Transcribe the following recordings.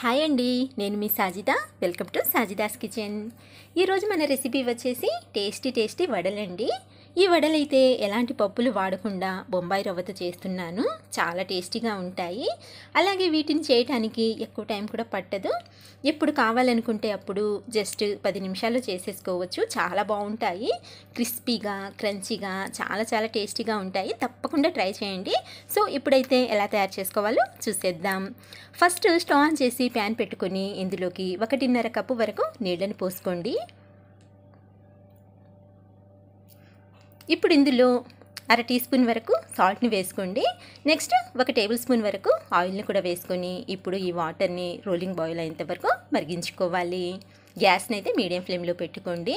hi అండి నేను మీ Sajida welcome to Sajida's kitchen ఈరోజు మన రెసిపీ వచ్చేసి టేస్టీ టేస్టీ వడలండి ఈ వడలైతే ఎలాంటి పప్పులు వాడకుండా బొంబాయి రవ్వతో చేస్తున్నాను చాలా టేస్టీగా ఉంటాయి అలాగే వీటిని చేయటానికి ఎక్కువ టైం కూడా పట్టదు ఎప్పుడు కావాలనుకుంటే అప్పుడు జస్ట్ పది నిమిషాల్లో చేసేసుకోవచ్చు చాలా బాగుంటాయి క్రిస్పీగా క్రంచీగా చాలా చాలా టేస్టీగా ఉంటాయి తప్పకుండా ట్రై చేయండి సో ఇప్పుడైతే ఎలా తయారు చేసుకోవాలో చూసేద్దాం ఫస్ట్ స్టవ్ ఆన్ చేసి ప్యాన్ పెట్టుకొని ఇందులోకి ఒకటిన్నర కప్పు వరకు నీళ్ళని పోసుకోండి ఇప్పుడు ఇందులో అర టీ స్పూన్ వరకు సాల్ట్ని వేసుకోండి నెక్స్ట్ ఒక టేబుల్ స్పూన్ వరకు ఆయిల్ని కూడా వేసుకొని ఇప్పుడు ఈ వాటర్ని రోలింగ్ బాయిల్ అయ్యేంత వరకు మరిగించుకోవాలి గ్యాస్ని అయితే మీడియం ఫ్లేమ్లో పెట్టుకోండి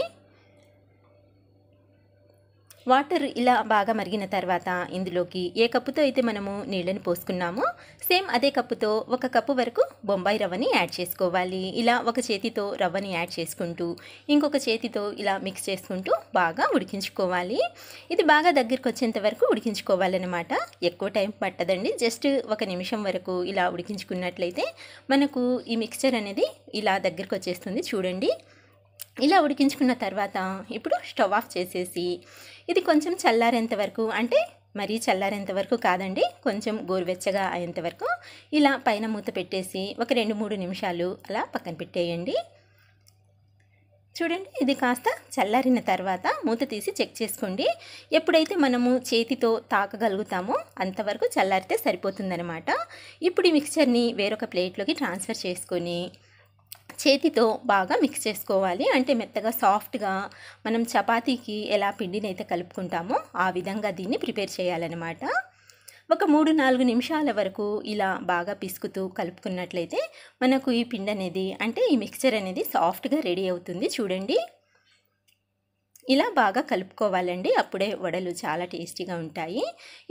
వాటర్ ఇలా బాగా మరిగిన తర్వాత ఇందులోకి ఏ కప్పుతో అయితే మనము నీళ్ళని పోసుకున్నామో సేమ్ అదే కప్పుతో ఒక కప్పు వరకు బొంబాయి రవ్వని యాడ్ చేసుకోవాలి ఇలా ఒక చేతితో రవ్వని యాడ్ చేసుకుంటూ ఇంకొక చేతితో ఇలా మిక్స్ చేసుకుంటూ బాగా ఉడికించుకోవాలి ఇది బాగా దగ్గరికి వచ్చేంత వరకు ఉడికించుకోవాలన్నమాట ఎక్కువ టైం పట్టదండి జస్ట్ ఒక నిమిషం వరకు ఇలా ఉడికించుకున్నట్లయితే మనకు ఈ మిక్స్చర్ అనేది ఇలా దగ్గరికి వచ్చేస్తుంది చూడండి ఇలా ఉడికించుకున్న తర్వాత ఇప్పుడు స్టవ్ ఆఫ్ చేసేసి ఇది కొంచెం చల్లారేంత వరకు అంటే మరీ చల్లారేంత వరకు కాదండి కొంచెం గోరువెచ్చగా అయ్యేంత వరకు ఇలా పైన మూత పెట్టేసి ఒక రెండు మూడు నిమిషాలు అలా పక్కన పెట్టేయండి చూడండి ఇది కాస్త చల్లారిన తర్వాత మూత తీసి చెక్ చేసుకోండి ఎప్పుడైతే మనము చేతితో తాకగలుగుతామో అంతవరకు చల్లారితే సరిపోతుందనమాట ఇప్పుడు ఈ మిక్చర్ని వేరొక ప్లేట్లోకి ట్రాన్స్ఫర్ చేసుకొని చేతితో బాగా మిక్స్ చేసుకోవాలి అంటే మెత్తగా సాఫ్ట్గా మనం చపాతీకి ఎలా పిండిని అయితే కలుపుకుంటామో ఆ విధంగా దీన్ని ప్రిపేర్ చేయాలన్నమాట ఒక మూడు నాలుగు నిమిషాల వరకు ఇలా బాగా పిసుకుతూ కలుపుకున్నట్లయితే మనకు ఈ పిండి అనేది అంటే ఈ మిక్చర్ అనేది సాఫ్ట్గా రెడీ అవుతుంది చూడండి ఇలా బాగా కలుపుకోవాలండి అప్పుడే వడలు చాలా టేస్టీగా ఉంటాయి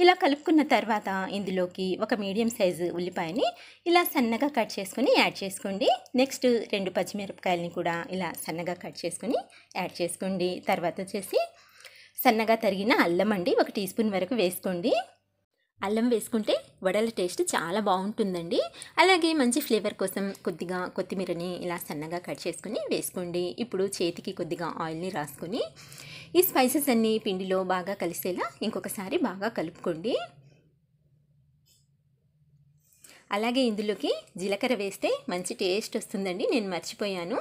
ఇలా కలుపుకున్న తర్వాత ఇందులోకి ఒక మీడియం సైజు ఉల్లిపాయని ఇలా సన్నగా కట్ చేసుకుని యాడ్ చేసుకోండి నెక్స్ట్ రెండు పచ్చిమిరపకాయలని కూడా ఇలా సన్నగా కట్ చేసుకుని యాడ్ చేసుకోండి తర్వాత వచ్చేసి సన్నగా తరిగిన అల్లం అండి ఒక టీ స్పూన్ వరకు వేసుకోండి అల్లం వేసుకుంటే వడల టేస్ట్ చాలా బాగుంటుందండి అలాగే మంచి ఫ్లేవర్ కోసం కొద్దిగా కొత్తిమీరని ఇలా సన్నగా కట్ చేసుకుని వేసుకోండి ఇప్పుడు చేతికి కొద్దిగా ఆయిల్ని రాసుకొని ఈ స్పైసెస్ అన్నీ పిండిలో బాగా కలిసేలా ఇంకొకసారి బాగా కలుపుకోండి అలాగే ఇందులోకి జీలకర్ర వేస్తే మంచి టేస్ట్ వస్తుందండి నేను మర్చిపోయాను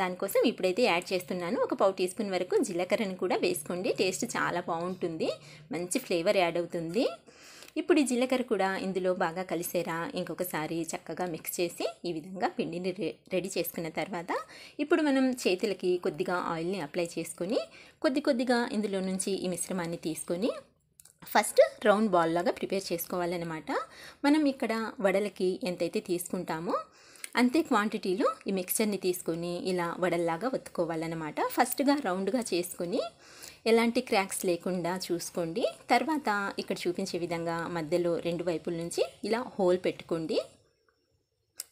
దానికోసం ఇప్పుడైతే యాడ్ చేస్తున్నాను ఒక పావు టీ స్పూన్ వరకు జీలకర్రను కూడా వేసుకోండి టేస్ట్ చాలా బాగుంటుంది మంచి ఫ్లేవర్ యాడ్ అవుతుంది ఇప్పుడు ఈ జీలకర్ర కూడా ఇందులో బాగా కలిసేరా ఇంకొకసారి చక్కగా మిక్స్ చేసి ఈ విధంగా పిండిని రెడీ చేసుకున్న తర్వాత ఇప్పుడు మనం చేతులకి కొద్దిగా ఆయిల్ని అప్లై చేసుకొని కొద్ది కొద్దిగా ఇందులో నుంచి ఈ మిశ్రమాన్ని తీసుకొని ఫస్ట్ రౌండ్ బాల్ లాగా ప్రిపేర్ చేసుకోవాలన్నమాట మనం ఇక్కడ వడలకి ఎంతైతే తీసుకుంటామో అంతే క్వాంటిటీలో ఈ మిక్చర్ని తీసుకొని ఇలా వడల్లాగా ఒత్తుకోవాలన్నమాట ఫస్ట్గా రౌండ్గా చేసుకొని ఎలాంటి క్రాక్స్ లేకుండా చూసుకోండి తర్వాత ఇక్కడ చూపించే విధంగా మధ్యలో రెండు వైపుల నుంచి ఇలా హోల్ పెట్టుకోండి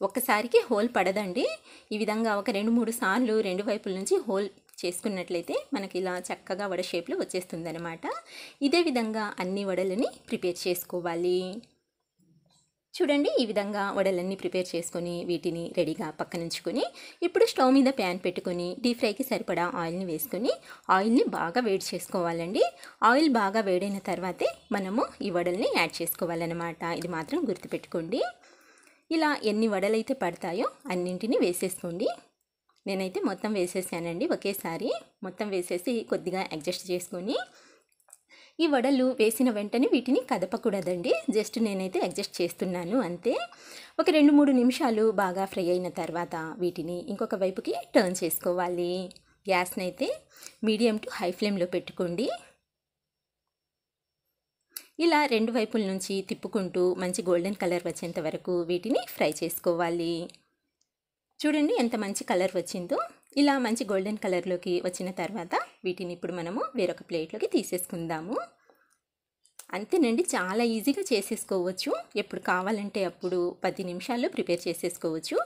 ఒక్కసారికి హోల్ పడదండి ఈ విధంగా ఒక రెండు మూడు సార్లు రెండు వైపుల నుంచి హోల్ చేసుకున్నట్లయితే మనకి ఇలా చక్కగా వడ షేప్లో వచ్చేస్తుందనమాట ఇదే విధంగా అన్ని వడలని ప్రిపేర్ చేసుకోవాలి చూడండి ఈ విధంగా వడలన్నీ ప్రిపేర్ చేసుకొని వీటిని రెడీగా పక్కనుంచుకొని ఇప్పుడు స్టవ్ మీద ప్యాన్ పెట్టుకొని డీప్ ఫ్రైకి సరిపడా ఆయిల్ని వేసుకొని ఆయిల్ని బాగా వేడి చేసుకోవాలండి ఆయిల్ బాగా వేడైన తర్వాతే మనము ఈ వడల్ని యాడ్ చేసుకోవాలన్నమాట ఇది మాత్రం గుర్తుపెట్టుకోండి ఇలా ఎన్ని వడలైతే పడతాయో అన్నింటినీ వేసేసుకోండి నేనైతే మొత్తం వేసేసానండి ఒకేసారి మొత్తం వేసేసి కొద్దిగా అడ్జస్ట్ చేసుకొని ఈ వడలు వేసిన వెంటనే వీటిని కదపకూడదండి జస్ట్ నేనైతే అడ్జస్ట్ చేస్తున్నాను అంతే ఒక రెండు మూడు నిమిషాలు బాగా ఫ్రై అయిన తర్వాత వీటిని ఇంకొక వైపుకి టర్న్ చేసుకోవాలి గ్యాస్ని అయితే మీడియం టు హై ఫ్లేమ్లో పెట్టుకోండి ఇలా రెండు వైపుల నుంచి తిప్పుకుంటూ మంచి గోల్డెన్ కలర్ వచ్చేంత వరకు వీటిని ఫ్రై చేసుకోవాలి చూడండి ఎంత మంచి కలర్ వచ్చిందో ఇలా మంచి గోల్డెన్ కలర్లోకి వచ్చిన తర్వాత వీటిని ఇప్పుడు మనము వేరొక ప్లేట్లోకి తీసేసుకుందాము అంతేనండి చాలా ఈజీగా చేసేసుకోవచ్చు ఎప్పుడు కావాలంటే అప్పుడు పది నిమిషాల్లో ప్రిపేర్ చేసేసుకోవచ్చు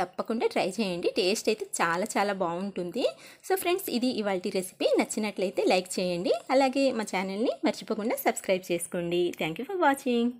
తప్పకుండా ట్రై చేయండి టేస్ట్ అయితే చాలా చాలా బాగుంటుంది సో ఫ్రెండ్స్ ఇది ఇవాళ రెసిపీ నచ్చినట్లయితే లైక్ చేయండి అలాగే మా ఛానల్ని మర్చిపోకుండా సబ్స్క్రైబ్ చేసుకోండి థ్యాంక్ ఫర్ వాచింగ్